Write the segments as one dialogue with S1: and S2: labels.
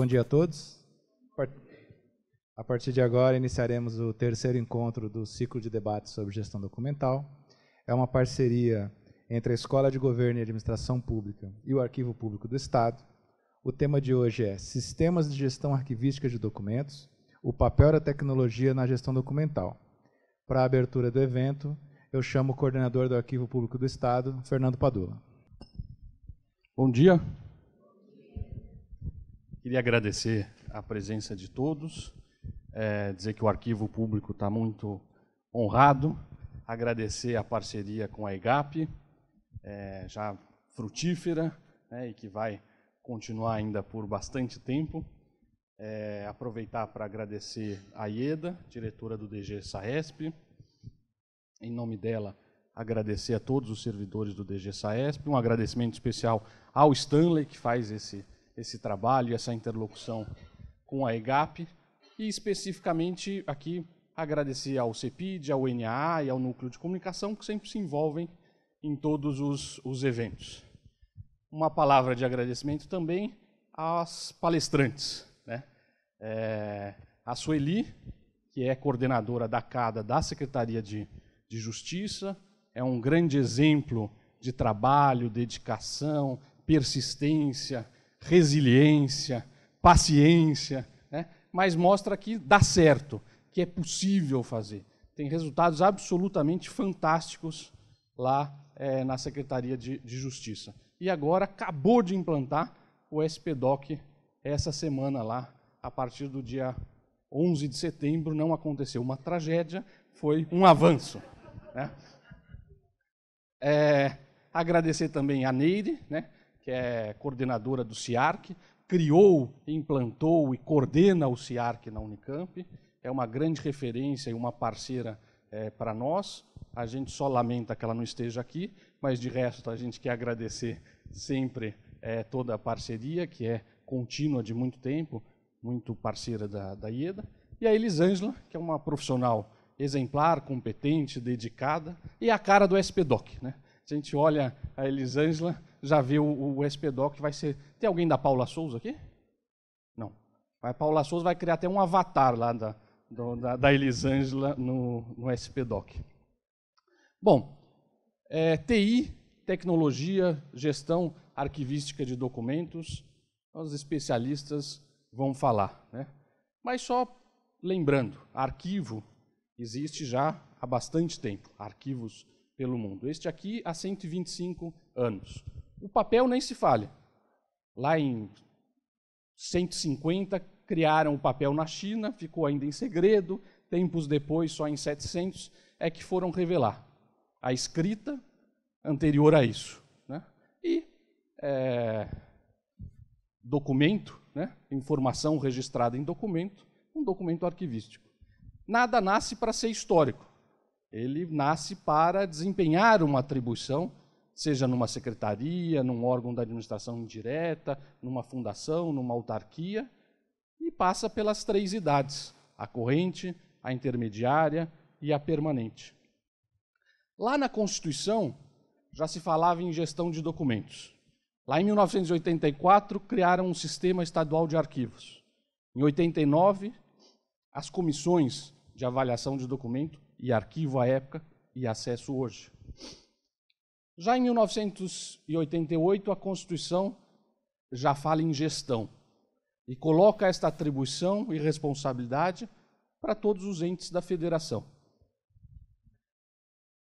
S1: Bom dia a todos. A partir de agora, iniciaremos o terceiro encontro do ciclo de debates sobre gestão documental. É uma parceria entre a Escola de Governo e Administração Pública e o Arquivo Público do Estado. O tema de hoje é Sistemas de Gestão Arquivística de Documentos, o papel da tecnologia na gestão documental. Para a abertura do evento, eu chamo o coordenador do Arquivo Público do Estado, Fernando Padula. Bom dia, Queria agradecer a presença de todos, é, dizer que o arquivo público está muito honrado, agradecer a parceria com a EGAP, é, já frutífera né, e que vai continuar ainda por bastante tempo. É, aproveitar para agradecer a Ieda, diretora do DG Saesp. Em nome dela, agradecer a todos os servidores do DG Saesp. Um agradecimento especial ao Stanley, que faz esse esse trabalho, essa interlocução com a EGAP e especificamente aqui agradecer ao CEPID, ao NAA e ao Núcleo de Comunicação que sempre se envolvem em todos os, os eventos. Uma palavra de agradecimento também às palestrantes. Né? É, a Sueli, que é coordenadora da CADA da Secretaria de, de Justiça, é um grande exemplo de trabalho, dedicação, persistência, resiliência, paciência, né? mas mostra que dá certo, que é possível fazer. Tem resultados absolutamente fantásticos lá é, na Secretaria de, de Justiça. E agora acabou de implantar o SPDOC essa semana lá, a partir do dia 11 de setembro, não aconteceu uma tragédia, foi um avanço. Né? É, agradecer também a Neide, né? que é coordenadora do CIARC, criou, implantou e coordena o CIARC na Unicamp, é uma grande referência e uma parceira é, para nós. A gente só lamenta que ela não esteja aqui, mas de resto a gente quer agradecer sempre é, toda a parceria, que é contínua de muito tempo, muito parceira da, da IEDA. E a Elisângela, que é uma profissional exemplar, competente, dedicada, e a cara do SPDOC. Né? A gente olha a Elisângela, já vê o, o SPDOC que vai ser. Tem alguém da Paula Souza aqui? Não. A Paula Souza vai criar até um avatar lá da, do, da, da, Elisângela no, no SPDOC. Bom, é, TI, tecnologia, gestão arquivística de documentos, os especialistas vão falar. Né? Mas só lembrando, arquivo existe já há bastante tempo, arquivos pelo mundo. Este aqui há 125 anos. O papel nem se falha. Lá em 150 criaram o papel na China, ficou ainda em segredo, tempos depois, só em 700, é que foram revelar a escrita anterior a isso. Né? E é, documento, né? informação registrada em documento, um documento arquivístico. Nada nasce para ser histórico. Ele nasce para desempenhar uma atribuição, seja numa secretaria, num órgão da administração indireta, numa fundação, numa autarquia, e passa pelas três idades: a corrente, a intermediária e a permanente. Lá na Constituição já se falava em gestão de documentos. Lá em 1984 criaram um sistema estadual de arquivos. Em 89, as comissões de avaliação de documento e arquivo à época e acesso hoje. Já em 1988, a Constituição já fala em gestão e coloca esta atribuição e responsabilidade para todos os entes da federação.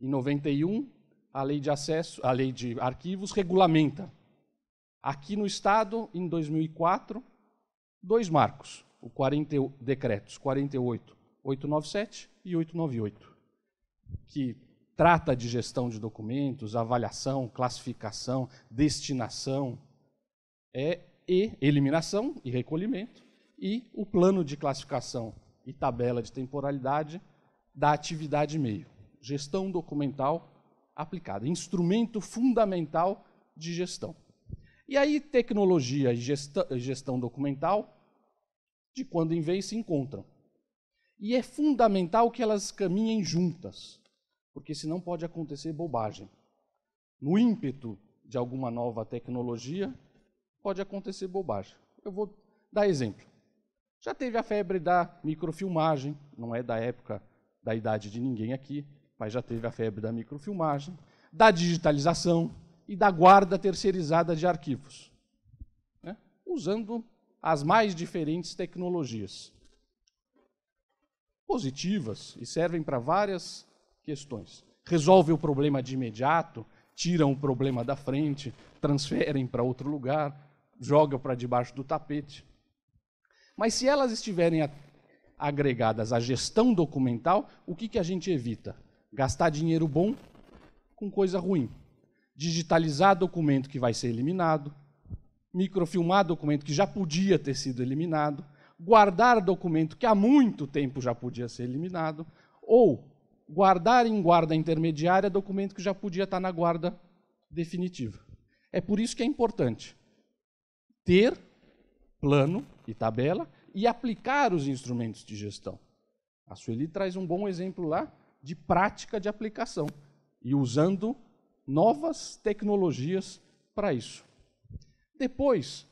S1: Em 91, a lei de acesso, a lei de arquivos regulamenta. Aqui no estado, em 2004, dois marcos, o 40 decretos, 48 897 e 898, que trata de gestão de documentos, avaliação, classificação, destinação, é e eliminação e recolhimento e o plano de classificação e tabela de temporalidade da atividade meio. Gestão documental aplicada, instrumento fundamental de gestão. E aí tecnologia e gestão documental de quando em vez se encontram. E é fundamental que elas caminhem juntas, porque senão pode acontecer bobagem. No ímpeto de alguma nova tecnologia, pode acontecer bobagem. Eu vou dar exemplo. Já teve a febre da microfilmagem, não é da época da idade de ninguém aqui, mas já teve a febre da microfilmagem, da digitalização e da guarda terceirizada de arquivos, né? usando as mais diferentes tecnologias positivas e servem para várias questões. Resolve o problema de imediato, tiram o problema da frente, transferem para outro lugar, jogam para debaixo do tapete. Mas se elas estiverem agregadas à gestão documental, o que, que a gente evita? Gastar dinheiro bom com coisa ruim. Digitalizar documento que vai ser eliminado, microfilmar documento que já podia ter sido eliminado, guardar documento que há muito tempo já podia ser eliminado, ou guardar em guarda intermediária documento que já podia estar na guarda definitiva. É por isso que é importante ter plano e tabela e aplicar os instrumentos de gestão. A Sueli traz um bom exemplo lá de prática de aplicação e usando novas tecnologias para isso. Depois,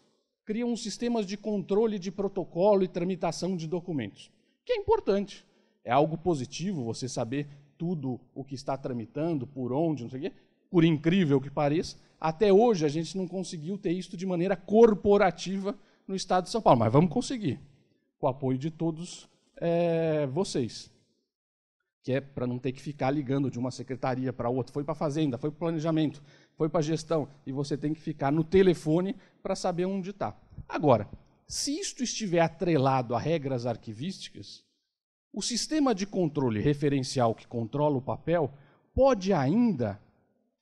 S1: criam sistemas de controle de protocolo e tramitação de documentos, que é importante. É algo positivo você saber tudo o que está tramitando, por onde, não sei o quê. Por incrível que pareça, até hoje a gente não conseguiu ter isso de maneira corporativa no estado de São Paulo, mas vamos conseguir, com o apoio de todos é, vocês. Que é para não ter que ficar ligando de uma secretaria para outra. Foi para a Fazenda, foi para o Planejamento, foi para a gestão e você tem que ficar no telefone para saber onde está. Agora, se isto estiver atrelado a regras arquivísticas, o sistema de controle referencial que controla o papel pode ainda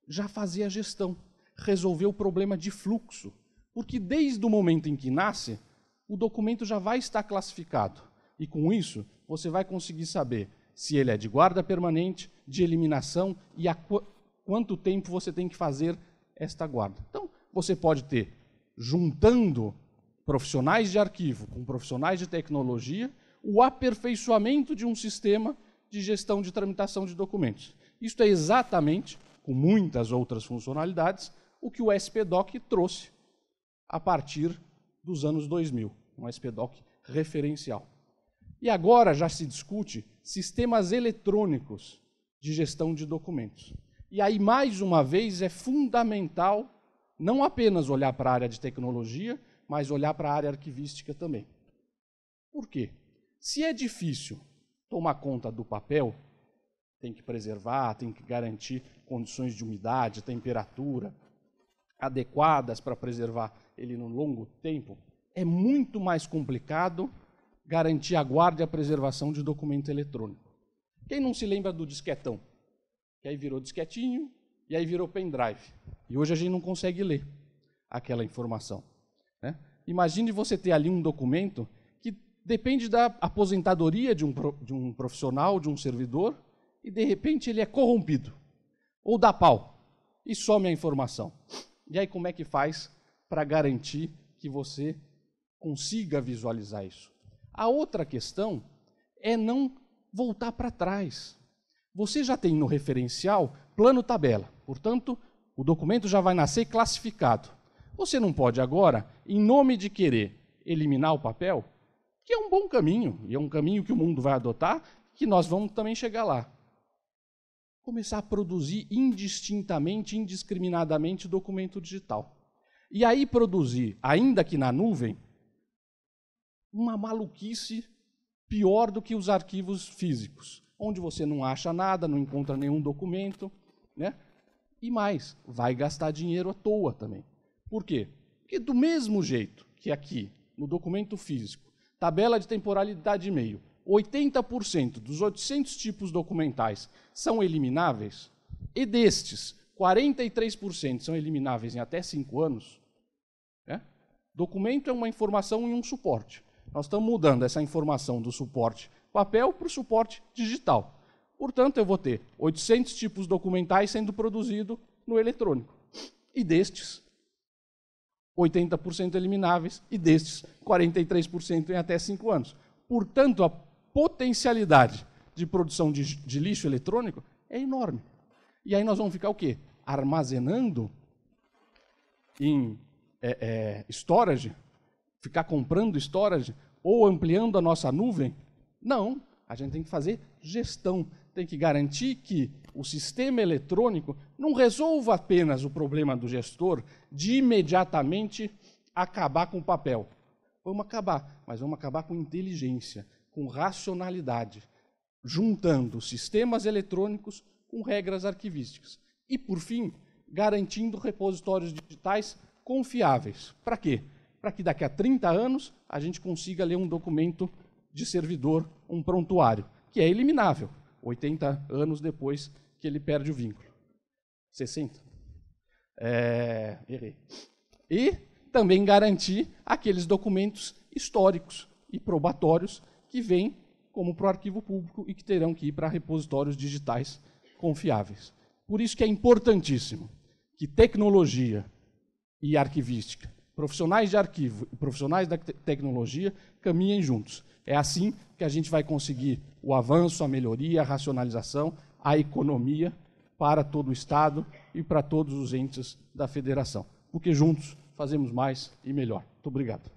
S1: já fazer a gestão, resolver o problema de fluxo, porque desde o momento em que nasce, o documento já vai estar classificado. E com isso, você vai conseguir saber se ele é de guarda permanente, de eliminação e a quanto tempo você tem que fazer esta guarda. Então, você pode ter, juntando profissionais de arquivo com profissionais de tecnologia, o aperfeiçoamento de um sistema de gestão de tramitação de documentos. Isto é exatamente, com muitas outras funcionalidades, o que o SPDOC trouxe a partir dos anos 2000, um SPDOC referencial. E agora já se discute sistemas eletrônicos de gestão de documentos. E aí, mais uma vez, é fundamental não apenas olhar para a área de tecnologia, mas olhar para a área arquivística também. Por quê? Se é difícil tomar conta do papel, tem que preservar, tem que garantir condições de umidade, temperatura adequadas para preservar ele no longo tempo, é muito mais complicado garantir a guarda e a preservação de documento eletrônico. Quem não se lembra do disquetão? que aí virou disquetinho, e aí virou pendrive. E hoje a gente não consegue ler aquela informação. Né? Imagine você ter ali um documento que depende da aposentadoria de um, de um profissional, de um servidor, e de repente ele é corrompido ou dá pau e some a informação. E aí como é que faz para garantir que você consiga visualizar isso? A outra questão é não voltar para trás. Você já tem no referencial plano-tabela. Portanto, o documento já vai nascer classificado. Você não pode agora, em nome de querer eliminar o papel, que é um bom caminho, e é um caminho que o mundo vai adotar, que nós vamos também chegar lá. Começar a produzir indistintamente, indiscriminadamente documento digital. E aí produzir, ainda que na nuvem, uma maluquice pior do que os arquivos físicos onde você não acha nada, não encontra nenhum documento, né? E mais, vai gastar dinheiro à toa também. Por quê? Porque do mesmo jeito que aqui, no documento físico, tabela de temporalidade e meio, 80% dos 800 tipos documentais são elimináveis, e destes, 43% são elimináveis em até 5 anos, né? documento é uma informação e um suporte. Nós estamos mudando essa informação do suporte papel para o suporte digital. Portanto, eu vou ter 800 tipos documentais sendo produzido no eletrônico. E destes, 80% elimináveis, e destes, 43% em até 5 anos. Portanto, a potencialidade de produção de, de, lixo eletrônico é enorme. E aí nós vamos ficar o quê? Armazenando em é, é, storage, ficar comprando storage, ou ampliando a nossa nuvem não, a gente tem que fazer gestão, tem que garantir que o sistema eletrônico não resolva apenas o problema do gestor de imediatamente acabar com o papel. Vamos acabar, mas vamos acabar com inteligência, com racionalidade, juntando sistemas eletrônicos com regras arquivísticas. E, por fim, garantindo repositórios digitais confiáveis. Para quê? Para que daqui a 30 anos a gente consiga ler um documento de servidor um prontuário, que é eliminável 80 anos depois que ele perde o vínculo. 60. É, errei. E também garantir aqueles documentos históricos e probatórios que vêm como para o arquivo público e que terão que ir para repositórios digitais confiáveis. Por isso que é importantíssimo que tecnologia e arquivística profissionais de arquivo e profissionais da te tecnologia caminhem juntos. É assim que a gente vai conseguir o avanço, a melhoria, a racionalização, a economia para todo o Estado e para todos os entes da federação. Porque juntos fazemos mais e melhor. Muito obrigado.